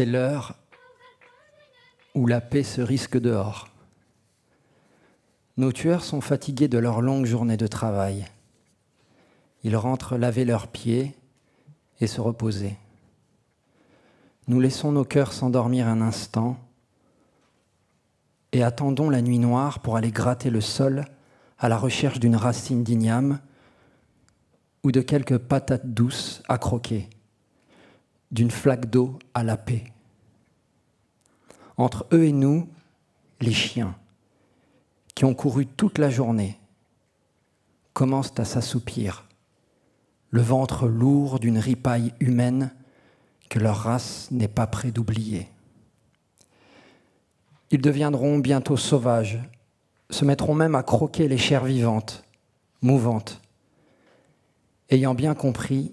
c'est l'heure où la paix se risque dehors. Nos tueurs sont fatigués de leur longue journée de travail. Ils rentrent laver leurs pieds et se reposer. Nous laissons nos cœurs s'endormir un instant et attendons la nuit noire pour aller gratter le sol à la recherche d'une racine d'igname ou de quelques patates douces à croquer d'une flaque d'eau à la paix. Entre eux et nous, les chiens, qui ont couru toute la journée, commencent à s'assoupir, le ventre lourd d'une ripaille humaine que leur race n'est pas près d'oublier. Ils deviendront bientôt sauvages, se mettront même à croquer les chairs vivantes, mouvantes, ayant bien compris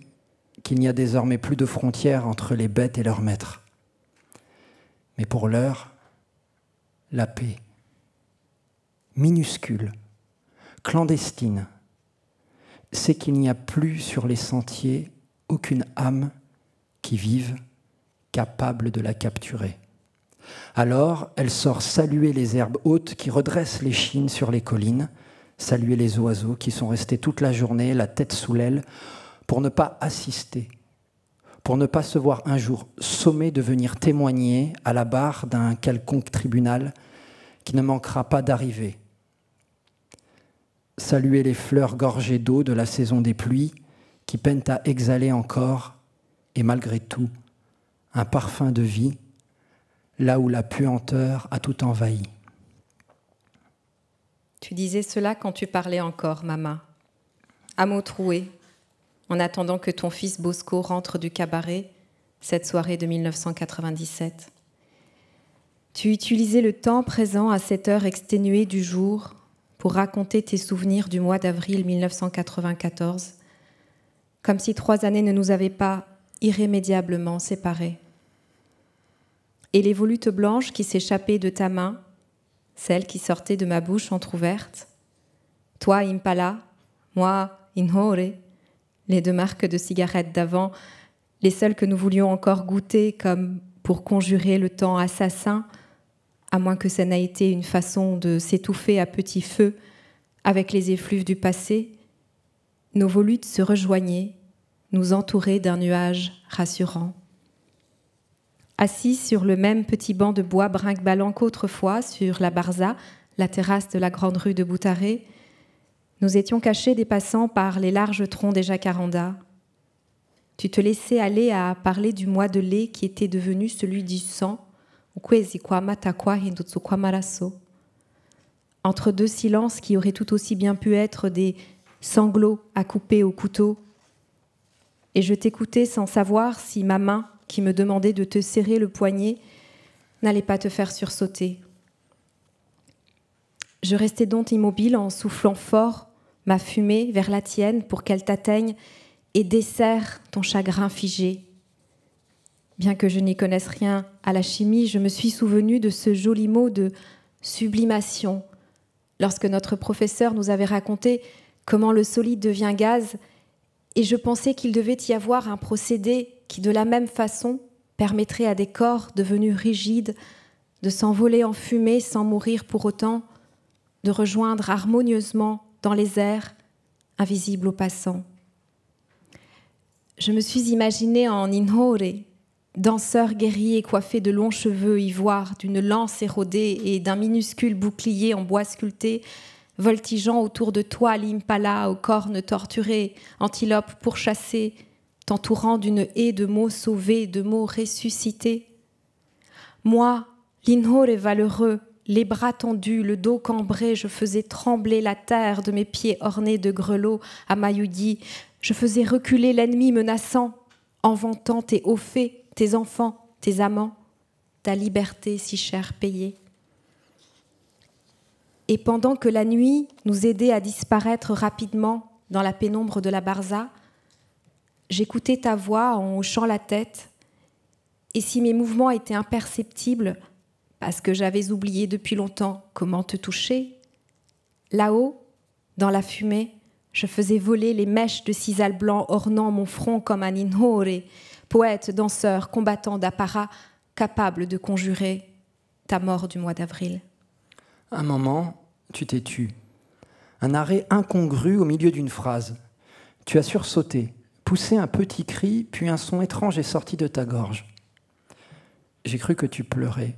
qu'il n'y a désormais plus de frontières entre les bêtes et leurs maîtres. Mais pour l'heure, la paix, minuscule, clandestine, c'est qu'il n'y a plus sur les sentiers aucune âme qui vive capable de la capturer. Alors, elle sort saluer les herbes hautes qui redressent les chines sur les collines, saluer les oiseaux qui sont restés toute la journée, la tête sous l'aile, pour ne pas assister, pour ne pas se voir un jour sommé de venir témoigner à la barre d'un quelconque tribunal qui ne manquera pas d'arriver. Saluer les fleurs gorgées d'eau de la saison des pluies qui peinent à exhaler encore, et malgré tout, un parfum de vie, là où la puanteur a tout envahi. Tu disais cela quand tu parlais encore, maman. À mots troués, en attendant que ton fils Bosco rentre du cabaret cette soirée de 1997. Tu utilisais le temps présent à cette heure exténuée du jour pour raconter tes souvenirs du mois d'avril 1994, comme si trois années ne nous avaient pas irrémédiablement séparés. Et les volutes blanches qui s'échappaient de ta main, celles qui sortaient de ma bouche entr'ouverte, toi Impala, moi Inhore, les deux marques de cigarettes d'avant, les seules que nous voulions encore goûter comme pour conjurer le temps assassin, à moins que ça n'ait été une façon de s'étouffer à petit feu avec les effluves du passé, nos volutes se rejoignaient, nous entouraient d'un nuage rassurant. Assis sur le même petit banc de bois brinque-ballant qu'autrefois, sur la Barza, la terrasse de la grande rue de Boutaré, nous étions cachés des passants par les larges troncs des jacarandas. Tu te laissais aller à parler du mois de lait qui était devenu celui du sang, entre deux silences qui auraient tout aussi bien pu être des sanglots à couper au couteau. Et je t'écoutais sans savoir si ma main, qui me demandait de te serrer le poignet, n'allait pas te faire sursauter. Je restais donc immobile en soufflant fort ma fumée vers la tienne pour qu'elle t'atteigne et desserre ton chagrin figé. Bien que je n'y connaisse rien à la chimie, je me suis souvenue de ce joli mot de sublimation, lorsque notre professeur nous avait raconté comment le solide devient gaz, et je pensais qu'il devait y avoir un procédé qui, de la même façon, permettrait à des corps devenus rigides de s'envoler en fumée sans mourir pour autant, de rejoindre harmonieusement dans les airs, invisible aux passants. Je me suis imaginée en Inhore, danseur guerrier coiffé de longs cheveux ivoire, d'une lance érodée et d'un minuscule bouclier en bois sculpté, voltigeant autour de toi l'impala aux cornes torturées, antilope pourchassée, t'entourant d'une haie de mots sauvés, de mots ressuscités. Moi, l'inhore valeureux, les bras tendus, le dos cambré, je faisais trembler la terre de mes pieds ornés de grelots à Mayoudi. Je faisais reculer l'ennemi menaçant, en vantant tes hauts faits, tes enfants, tes amants, ta liberté si chère payée. Et pendant que la nuit nous aidait à disparaître rapidement dans la pénombre de la Barza, j'écoutais ta voix en hochant la tête, et si mes mouvements étaient imperceptibles, parce que j'avais oublié depuis longtemps comment te toucher. Là-haut, dans la fumée, je faisais voler les mèches de cisal blanc ornant mon front comme un inhore, poète, danseur, combattant d'apparat, capable de conjurer ta mort du mois d'avril. Un moment, tu t'es tu. Un arrêt incongru au milieu d'une phrase. Tu as sursauté, poussé un petit cri, puis un son étrange est sorti de ta gorge. J'ai cru que tu pleurais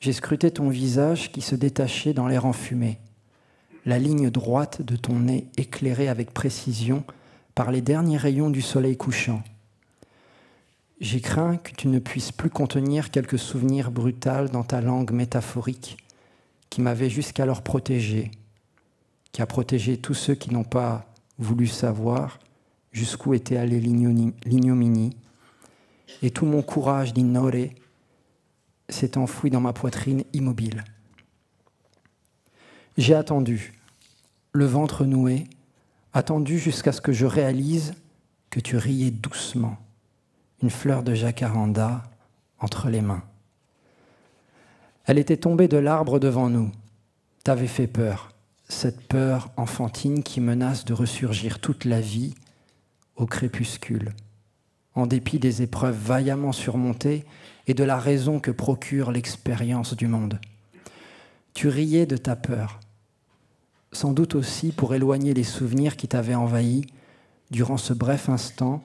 j'ai scruté ton visage qui se détachait dans l'air enfumé, la ligne droite de ton nez éclairée avec précision par les derniers rayons du soleil couchant. J'ai craint que tu ne puisses plus contenir quelques souvenirs brutaux dans ta langue métaphorique qui m'avait jusqu'alors protégé, qui a protégé tous ceux qui n'ont pas voulu savoir jusqu'où était allée l'ignominie, et tout mon courage d'ignorer s'est enfoui dans ma poitrine immobile. J'ai attendu, le ventre noué, attendu jusqu'à ce que je réalise que tu riais doucement, une fleur de jacaranda entre les mains. Elle était tombée de l'arbre devant nous. T'avais fait peur, cette peur enfantine qui menace de ressurgir toute la vie au crépuscule. En dépit des épreuves vaillamment surmontées, et de la raison que procure l'expérience du monde. Tu riais de ta peur, sans doute aussi pour éloigner les souvenirs qui t'avaient envahi durant ce bref instant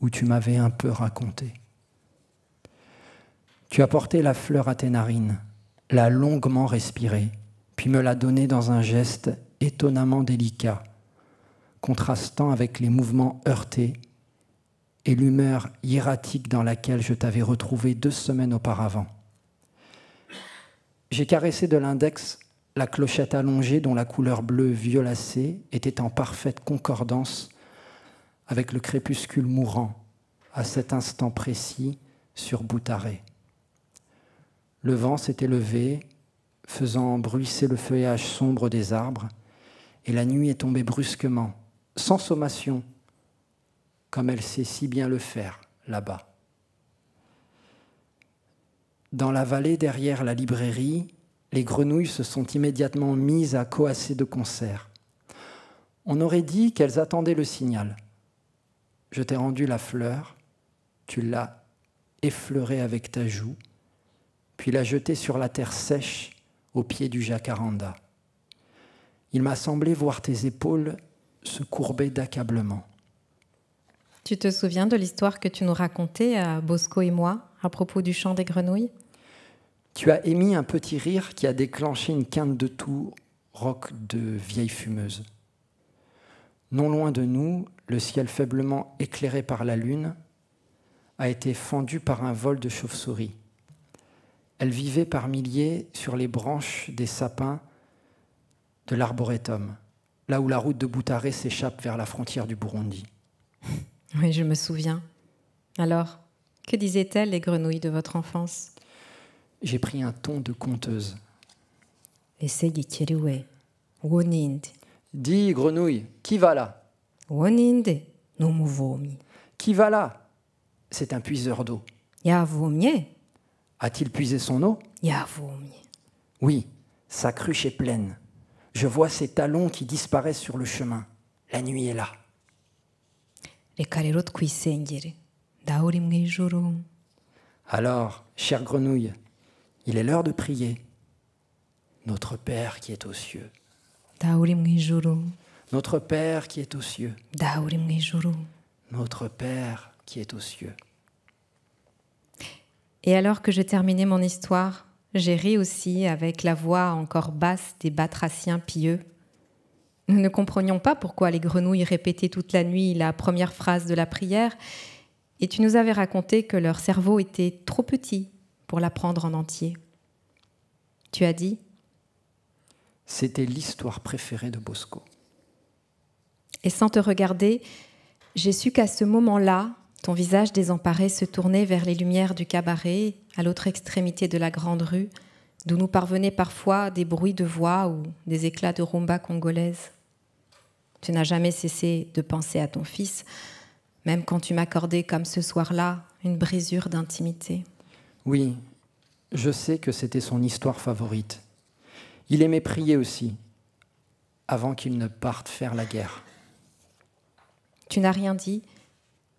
où tu m'avais un peu raconté. Tu as porté la fleur à tes narines, l'as longuement respirée, puis me l'a donnée dans un geste étonnamment délicat, contrastant avec les mouvements heurtés et l'humeur hiératique dans laquelle je t'avais retrouvé deux semaines auparavant. J'ai caressé de l'index la clochette allongée dont la couleur bleue violacée était en parfaite concordance avec le crépuscule mourant à cet instant précis sur Boutaré. Le vent s'était levé, faisant bruisser le feuillage sombre des arbres, et la nuit est tombée brusquement, sans sommation, comme elle sait si bien le faire là-bas. Dans la vallée derrière la librairie, les grenouilles se sont immédiatement mises à coasser de concert. On aurait dit qu'elles attendaient le signal. Je t'ai rendu la fleur, tu l'as effleurée avec ta joue, puis l'as jetée sur la terre sèche au pied du jacaranda. Il m'a semblé voir tes épaules se courber d'accablement. Tu te souviens de l'histoire que tu nous racontais à euh, Bosco et moi à propos du chant des grenouilles Tu as émis un petit rire qui a déclenché une quinte de tout roc de vieille fumeuse. Non loin de nous, le ciel faiblement éclairé par la lune a été fendu par un vol de chauves-souris. Elles vivaient par milliers sur les branches des sapins de l'arboretum, là où la route de Boutaré s'échappe vers la frontière du Burundi. Oui, je me souviens. Alors, que disaient-elles les grenouilles de votre enfance J'ai pris un ton de conteuse. Dis, grenouille, qui va là Qui va là C'est un puiseur d'eau. A-t-il puisé son eau Oui, sa cruche est pleine. Je vois ses talons qui disparaissent sur le chemin. La nuit est là alors chère grenouille il est l'heure de prier notre père qui est aux cieux notre père qui est aux cieux notre père qui est aux cieux et alors que je terminais mon histoire j'ai ri aussi avec la voix encore basse des batraciens pieux nous ne comprenions pas pourquoi les grenouilles répétaient toute la nuit la première phrase de la prière, et tu nous avais raconté que leur cerveau était trop petit pour l'apprendre en entier. Tu as dit C'était l'histoire préférée de Bosco. Et sans te regarder, j'ai su qu'à ce moment-là, ton visage désemparé se tournait vers les lumières du cabaret, à l'autre extrémité de la grande rue, d'où nous parvenaient parfois des bruits de voix ou des éclats de rumba congolaise. Tu n'as jamais cessé de penser à ton fils, même quand tu m'accordais comme ce soir-là une brisure d'intimité. Oui, je sais que c'était son histoire favorite. Il aimait prier aussi, avant qu'il ne parte faire la guerre. Tu n'as rien dit,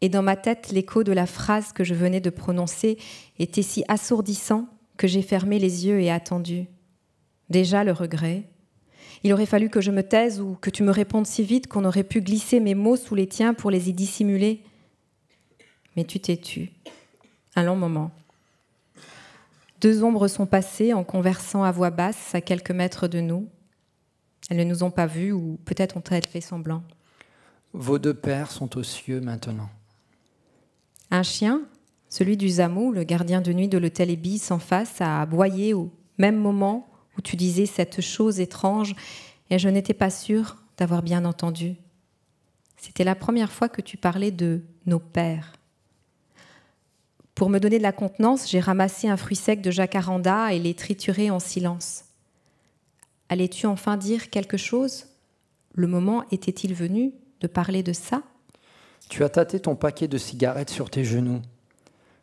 et dans ma tête, l'écho de la phrase que je venais de prononcer était si assourdissant que j'ai fermé les yeux et attendu. Déjà le regret, il aurait fallu que je me taise ou que tu me répondes si vite qu'on aurait pu glisser mes mots sous les tiens pour les y dissimuler. Mais tu t'es tu. Un long moment. Deux ombres sont passées en conversant à voix basse à quelques mètres de nous. Elles ne nous ont pas vus ou peut-être ont-elles fait semblant. Vos deux pères sont aux cieux maintenant. Un chien, celui du Zamou, le gardien de nuit de l'hôtel Ebis en face, a aboyé au même moment où tu disais cette chose étrange et je n'étais pas sûre d'avoir bien entendu. C'était la première fois que tu parlais de nos pères. Pour me donner de la contenance, j'ai ramassé un fruit sec de jacaranda et l'ai trituré en silence. Allais-tu enfin dire quelque chose Le moment était-il venu de parler de ça Tu as tâté ton paquet de cigarettes sur tes genoux,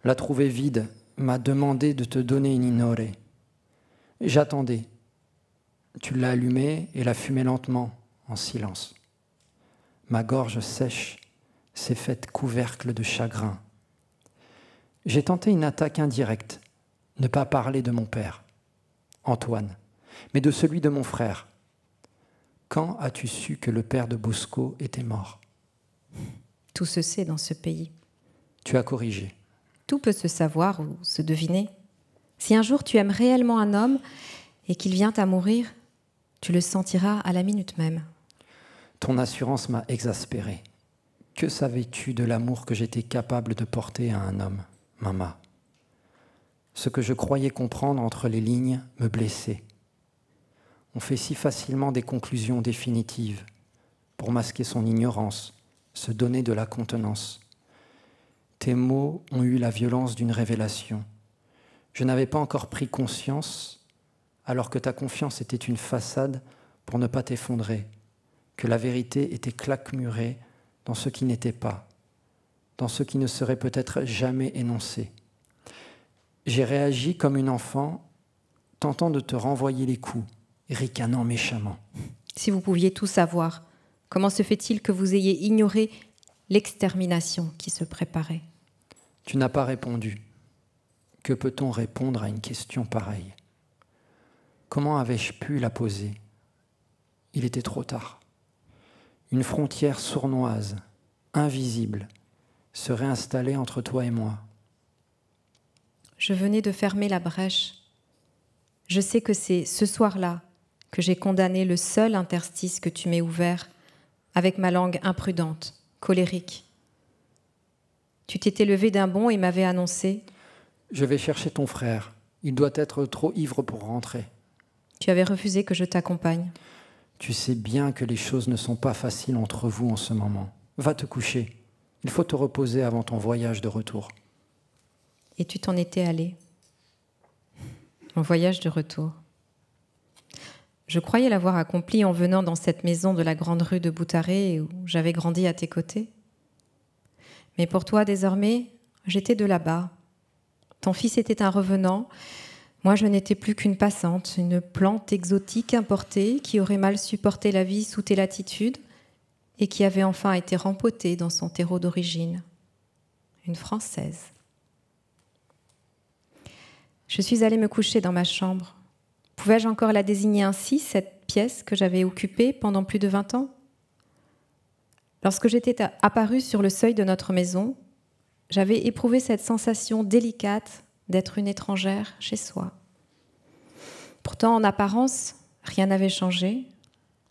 l'a trouvé vide, m'a demandé de te donner une inorée. J'attendais. Tu l'as allumée et la fumée lentement, en silence. Ma gorge sèche s'est faite couvercle de chagrin. J'ai tenté une attaque indirecte, ne pas parler de mon père, Antoine, mais de celui de mon frère. Quand as-tu su que le père de Bosco était mort Tout se sait dans ce pays. Tu as corrigé. Tout peut se savoir ou se deviner. Si un jour tu aimes réellement un homme et qu'il vient à mourir, tu le sentiras à la minute même. Ton assurance m'a exaspéré. Que savais-tu de l'amour que j'étais capable de porter à un homme, maman Ce que je croyais comprendre entre les lignes me blessait. On fait si facilement des conclusions définitives pour masquer son ignorance, se donner de la contenance. Tes mots ont eu la violence d'une révélation je n'avais pas encore pris conscience, alors que ta confiance était une façade pour ne pas t'effondrer, que la vérité était claquemurée dans ce qui n'était pas, dans ce qui ne serait peut-être jamais énoncé. J'ai réagi comme une enfant, tentant de te renvoyer les coups, ricanant méchamment. Si vous pouviez tout savoir, comment se fait-il que vous ayez ignoré l'extermination qui se préparait Tu n'as pas répondu. Que peut-on répondre à une question pareille Comment avais-je pu la poser Il était trop tard. Une frontière sournoise, invisible, se installée entre toi et moi. Je venais de fermer la brèche. Je sais que c'est ce soir-là que j'ai condamné le seul interstice que tu m'aies ouvert avec ma langue imprudente, colérique. Tu t'étais levé d'un bond et m'avais annoncé je vais chercher ton frère. Il doit être trop ivre pour rentrer. Tu avais refusé que je t'accompagne. Tu sais bien que les choses ne sont pas faciles entre vous en ce moment. Va te coucher. Il faut te reposer avant ton voyage de retour. Et tu t'en étais allé. Mon voyage de retour. Je croyais l'avoir accompli en venant dans cette maison de la grande rue de Boutaré où j'avais grandi à tes côtés. Mais pour toi, désormais, j'étais de là-bas, ton fils était un revenant. Moi, je n'étais plus qu'une passante, une plante exotique importée qui aurait mal supporté la vie sous tes latitudes et qui avait enfin été rempotée dans son terreau d'origine. Une Française. Je suis allée me coucher dans ma chambre. Pouvais-je encore la désigner ainsi, cette pièce que j'avais occupée pendant plus de vingt ans Lorsque j'étais apparue sur le seuil de notre maison, j'avais éprouvé cette sensation délicate d'être une étrangère chez soi. Pourtant, en apparence, rien n'avait changé.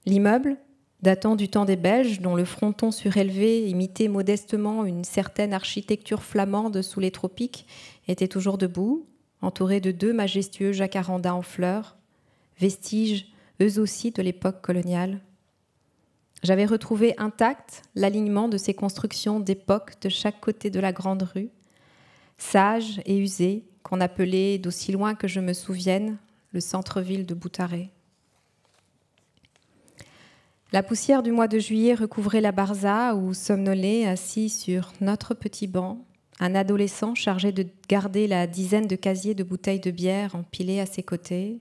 L'immeuble, datant du temps des Belges, dont le fronton surélevé imitait modestement une certaine architecture flamande sous les tropiques, était toujours debout, entouré de deux majestueux jacarandas en fleurs, vestiges, eux aussi, de l'époque coloniale. J'avais retrouvé intact l'alignement de ces constructions d'époque de chaque côté de la grande rue, sages et usées, qu'on appelait d'aussi loin que je me souvienne le centre-ville de Boutaré. La poussière du mois de juillet recouvrait la barza où somnolait, assis sur notre petit banc, un adolescent chargé de garder la dizaine de casiers de bouteilles de bière empilées à ses côtés,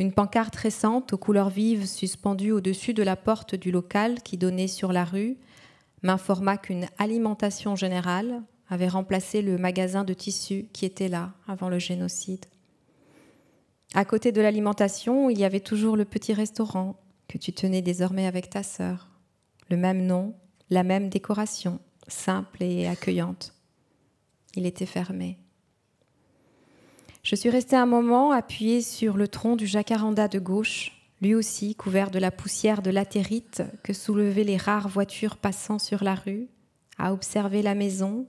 une pancarte récente aux couleurs vives suspendue au-dessus de la porte du local qui donnait sur la rue m'informa qu'une alimentation générale avait remplacé le magasin de tissus qui était là avant le génocide. À côté de l'alimentation, il y avait toujours le petit restaurant que tu tenais désormais avec ta sœur. Le même nom, la même décoration, simple et accueillante. Il était fermé. Je suis restée un moment appuyée sur le tronc du jacaranda de gauche, lui aussi couvert de la poussière de latérite que soulevaient les rares voitures passant sur la rue, à observer la maison,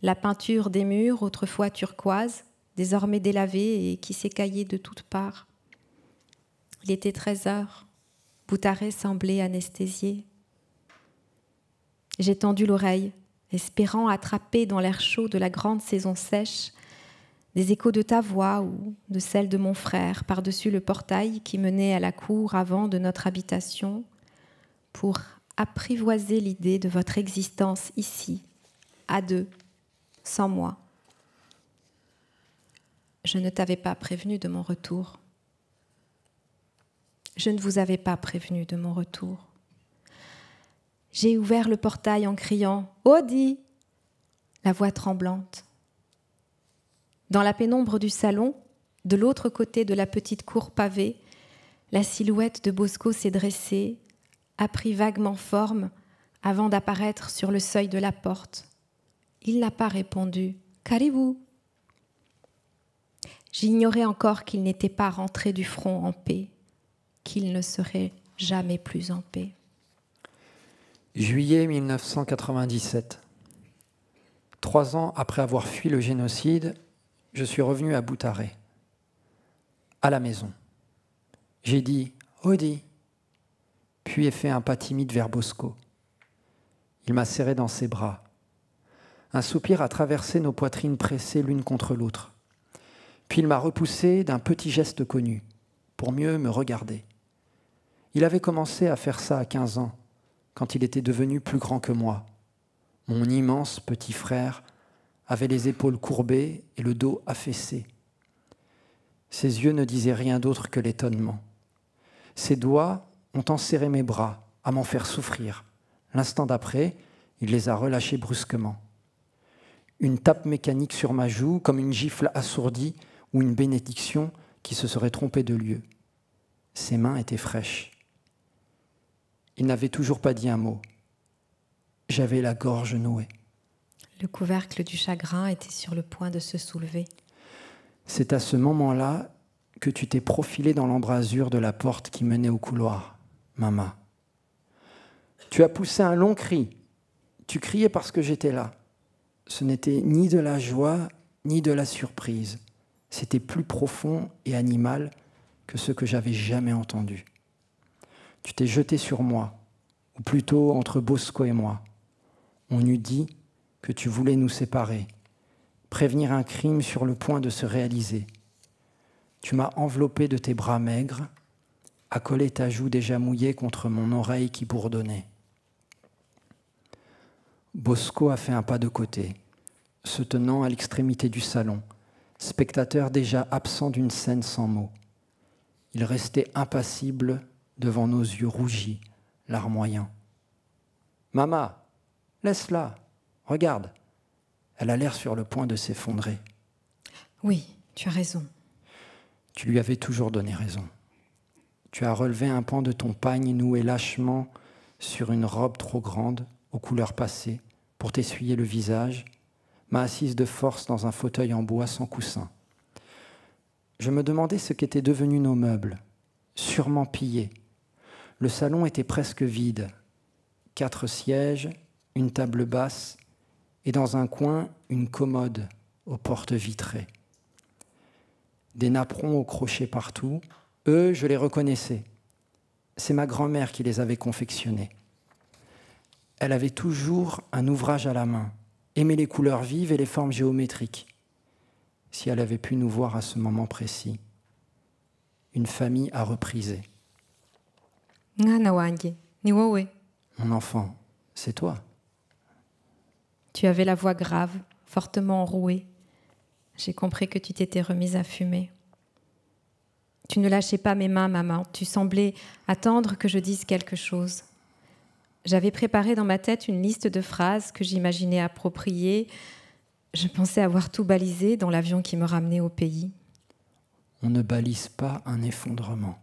la peinture des murs, autrefois turquoise, désormais délavée et qui s'écaillait de toutes parts. Il était 13 heures. Boutaré semblait anesthésié. J'ai tendu l'oreille, espérant attraper dans l'air chaud de la grande saison sèche des échos de ta voix ou de celle de mon frère par-dessus le portail qui menait à la cour avant de notre habitation pour apprivoiser l'idée de votre existence ici, à deux, sans moi. Je ne t'avais pas prévenu de mon retour. Je ne vous avais pas prévenu de mon retour. J'ai ouvert le portail en criant ⁇ Audi !⁇ La voix tremblante. Dans la pénombre du salon, de l'autre côté de la petite cour pavée, la silhouette de Bosco s'est dressée, a pris vaguement forme avant d'apparaître sur le seuil de la porte. Il n'a pas répondu Qu'allez-vous J'ignorais encore qu'il n'était pas rentré du front en paix, qu'il ne serait jamais plus en paix. Juillet 1997. Trois ans après avoir fui le génocide, je suis revenu à Boutaré, à la maison. J'ai dit Audi, puis ai fait un pas timide vers Bosco. Il m'a serré dans ses bras. Un soupir a traversé nos poitrines pressées l'une contre l'autre. Puis il m'a repoussé d'un petit geste connu, pour mieux me regarder. Il avait commencé à faire ça à 15 ans, quand il était devenu plus grand que moi, mon immense petit frère avait les épaules courbées et le dos affaissé. Ses yeux ne disaient rien d'autre que l'étonnement. Ses doigts ont enserré mes bras, à m'en faire souffrir. L'instant d'après, il les a relâchés brusquement. Une tape mécanique sur ma joue, comme une gifle assourdie ou une bénédiction qui se serait trompée de lieu. Ses mains étaient fraîches. Il n'avait toujours pas dit un mot. J'avais la gorge nouée. Le couvercle du chagrin était sur le point de se soulever. C'est à ce moment-là que tu t'es profilé dans l'embrasure de la porte qui menait au couloir, maman. Tu as poussé un long cri. Tu criais parce que j'étais là. Ce n'était ni de la joie, ni de la surprise. C'était plus profond et animal que ce que j'avais jamais entendu. Tu t'es jeté sur moi, ou plutôt entre Bosco et moi. On eût dit que tu voulais nous séparer, prévenir un crime sur le point de se réaliser. Tu m'as enveloppé de tes bras maigres, accolé ta joue déjà mouillée contre mon oreille qui bourdonnait. Bosco a fait un pas de côté, se tenant à l'extrémité du salon, spectateur déjà absent d'une scène sans mots. Il restait impassible devant nos yeux rougis, moyen. « Mama, laisse-la, Regarde, elle a l'air sur le point de s'effondrer. Oui, tu as raison. Tu lui avais toujours donné raison. Tu as relevé un pan de ton pagne noué lâchement sur une robe trop grande, aux couleurs passées, pour t'essuyer le visage, m'a assise de force dans un fauteuil en bois sans coussin. Je me demandais ce qu'étaient devenus nos meubles, sûrement pillés. Le salon était presque vide. Quatre sièges, une table basse, et dans un coin une commode aux portes vitrées. Des napperons au crochet partout, eux, je les reconnaissais. C'est ma grand-mère qui les avait confectionnés. Elle avait toujours un ouvrage à la main, aimait les couleurs vives et les formes géométriques. Si elle avait pu nous voir à ce moment précis, une famille à repriser. Mon enfant, c'est toi. Tu avais la voix grave, fortement enrouée. J'ai compris que tu t'étais remise à fumer. Tu ne lâchais pas mes mains, maman. Tu semblais attendre que je dise quelque chose. J'avais préparé dans ma tête une liste de phrases que j'imaginais appropriées. Je pensais avoir tout balisé dans l'avion qui me ramenait au pays. On ne balise pas un effondrement.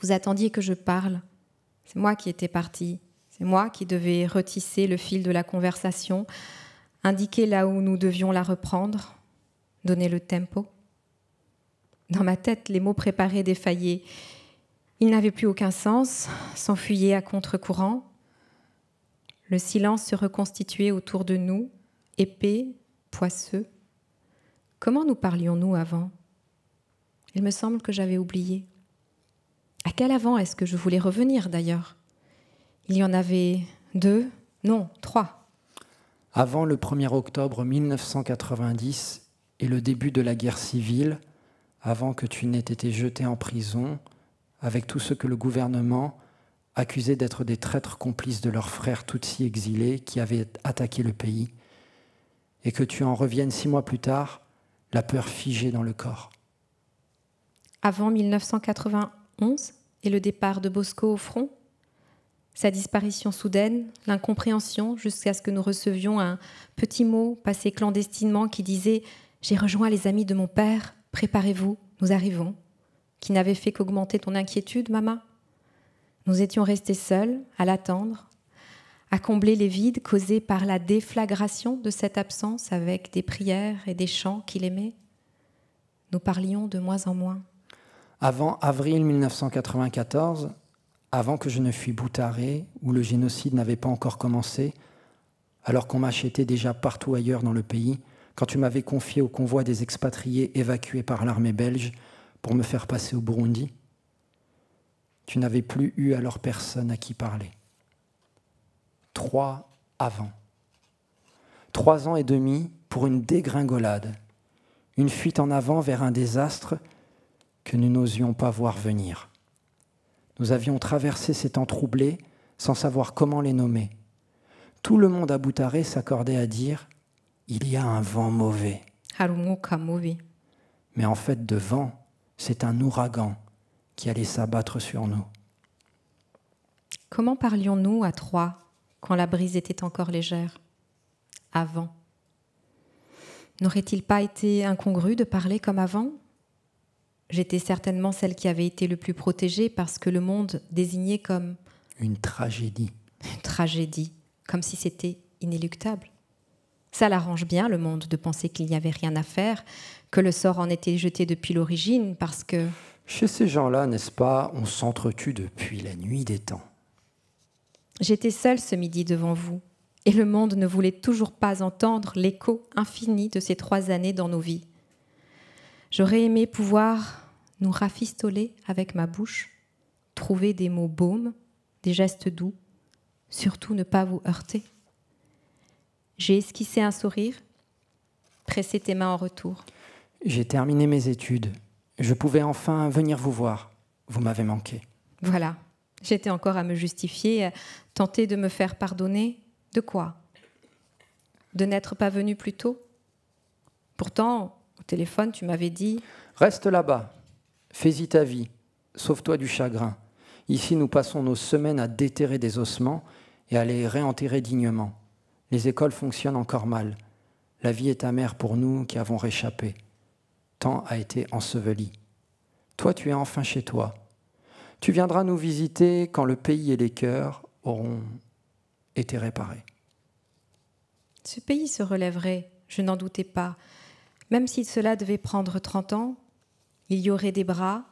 Vous attendiez que je parle. C'est moi qui étais partie. C'est moi qui devais retisser le fil de la conversation, indiquer là où nous devions la reprendre, donner le tempo. Dans ma tête, les mots préparés défaillaient. Ils n'avaient plus aucun sens, s'enfuyaient à contre-courant. Le silence se reconstituait autour de nous, épais, poisseux. Comment nous parlions-nous avant Il me semble que j'avais oublié. À quel avant est-ce que je voulais revenir d'ailleurs il y en avait deux, non, trois. Avant le 1er octobre 1990 et le début de la guerre civile, avant que tu n'aies été jeté en prison, avec tous ceux que le gouvernement accusait d'être des traîtres complices de leurs frères Tutsi exilés qui avaient attaqué le pays, et que tu en reviennes six mois plus tard, la peur figée dans le corps. Avant 1991 et le départ de Bosco au front sa disparition soudaine, l'incompréhension, jusqu'à ce que nous recevions un petit mot passé clandestinement qui disait ⁇ J'ai rejoint les amis de mon père, préparez-vous, nous arrivons ⁇ qui n'avait fait qu'augmenter ton inquiétude, maman. Nous étions restés seuls, à l'attendre, à combler les vides causés par la déflagration de cette absence avec des prières et des chants qu'il aimait. Nous parlions de moins en moins. Avant avril 1994, avant que je ne fût Boutaré, où le génocide n'avait pas encore commencé, alors qu'on m'achetait déjà partout ailleurs dans le pays, quand tu m'avais confié au convoi des expatriés évacués par l'armée belge pour me faire passer au Burundi Tu n'avais plus eu alors personne à qui parler. Trois avant. Trois ans et demi pour une dégringolade, une fuite en avant vers un désastre que nous n'osions pas voir venir. Nous avions traversé ces temps troublés sans savoir comment les nommer. Tout le monde à Boutaré s'accordait à dire Il y a un vent mauvais. Mais en fait, de vent, c'est un ouragan qui allait s'abattre sur nous. Comment parlions-nous à Troyes quand la brise était encore légère Avant. N'aurait-il pas été incongru de parler comme avant j'étais certainement celle qui avait été le plus protégée parce que le monde désignait comme... Une tragédie. Une tragédie, comme si c'était inéluctable. Ça l'arrange bien, le monde, de penser qu'il n'y avait rien à faire, que le sort en était jeté depuis l'origine, parce que... Chez ces gens-là, n'est-ce pas, on s'entretue depuis la nuit des temps. J'étais seule ce midi devant vous, et le monde ne voulait toujours pas entendre l'écho infini de ces trois années dans nos vies. J'aurais aimé pouvoir nous rafistoler avec ma bouche, trouver des mots baumes, des gestes doux, surtout ne pas vous heurter. J'ai esquissé un sourire, pressé tes mains en retour. J'ai terminé mes études. Je pouvais enfin venir vous voir. Vous m'avez manqué. Voilà. J'étais encore à me justifier, tenter de me faire pardonner. De quoi De n'être pas venu plus tôt Pourtant, téléphone, tu m'avais dit Reste là-bas, fais-y ta vie, sauve-toi du chagrin. Ici, nous passons nos semaines à déterrer des ossements et à les réenterrer dignement. Les écoles fonctionnent encore mal. La vie est amère pour nous qui avons réchappé. Tant a été enseveli. Toi, tu es enfin chez toi. Tu viendras nous visiter quand le pays et les cœurs auront été réparés. Ce pays se relèverait, je n'en doutais pas. Même si cela devait prendre 30 ans, il y aurait des bras,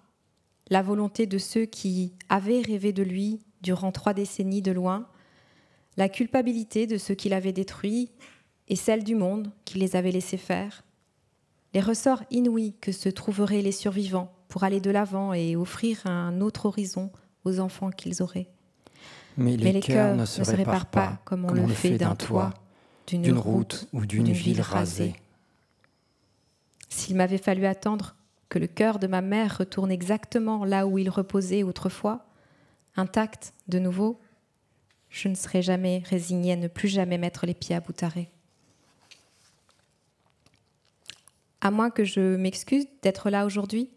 la volonté de ceux qui avaient rêvé de lui durant trois décennies de loin, la culpabilité de ceux qui l'avaient détruit et celle du monde qui les avait laissés faire, les ressorts inouïs que se trouveraient les survivants pour aller de l'avant et offrir un autre horizon aux enfants qu'ils auraient. Mais les, cœurs, ne se, réparent pas, comme on, le, fait d'un toit, d'une route ou d'une ville rasée. S'il m'avait fallu attendre que le cœur de ma mère retourne exactement là où il reposait autrefois, intact de nouveau, je ne serais jamais résignée à ne plus jamais mettre les pieds à d'arrêt. À moins que je m'excuse d'être là aujourd'hui.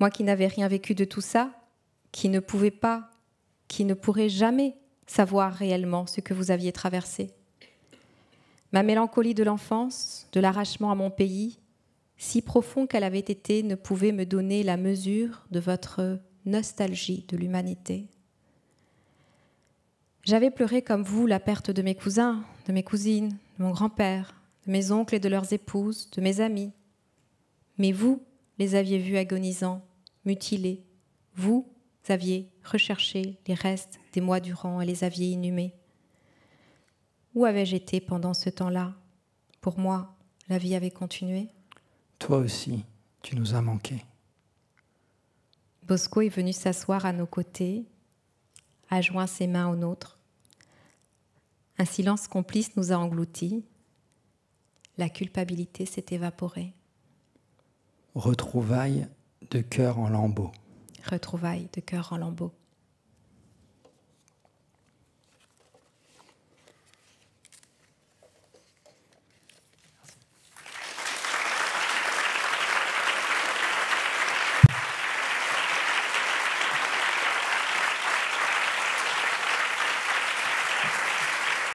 Moi qui n'avais rien vécu de tout ça, qui ne pouvais pas, qui ne pourrais jamais savoir réellement ce que vous aviez traversé. Ma mélancolie de l'enfance, de l'arrachement à mon pays, si profond qu'elle avait été, ne pouvait me donner la mesure de votre nostalgie de l'humanité. J'avais pleuré comme vous la perte de mes cousins, de mes cousines, de mon grand-père, de mes oncles et de leurs épouses, de mes amis. Mais vous les aviez vus agonisants, mutilés. Vous aviez recherché les restes des mois durant et les aviez inhumés. Où avais-je été pendant ce temps-là Pour moi, la vie avait continué. Toi aussi, tu nous as manqué. Bosco est venu s'asseoir à nos côtés, a joint ses mains aux nôtres. Un silence complice nous a engloutis. La culpabilité s'est évaporée. Retrouvailles de cœur en lambeaux. Retrouvailles de cœur en lambeaux.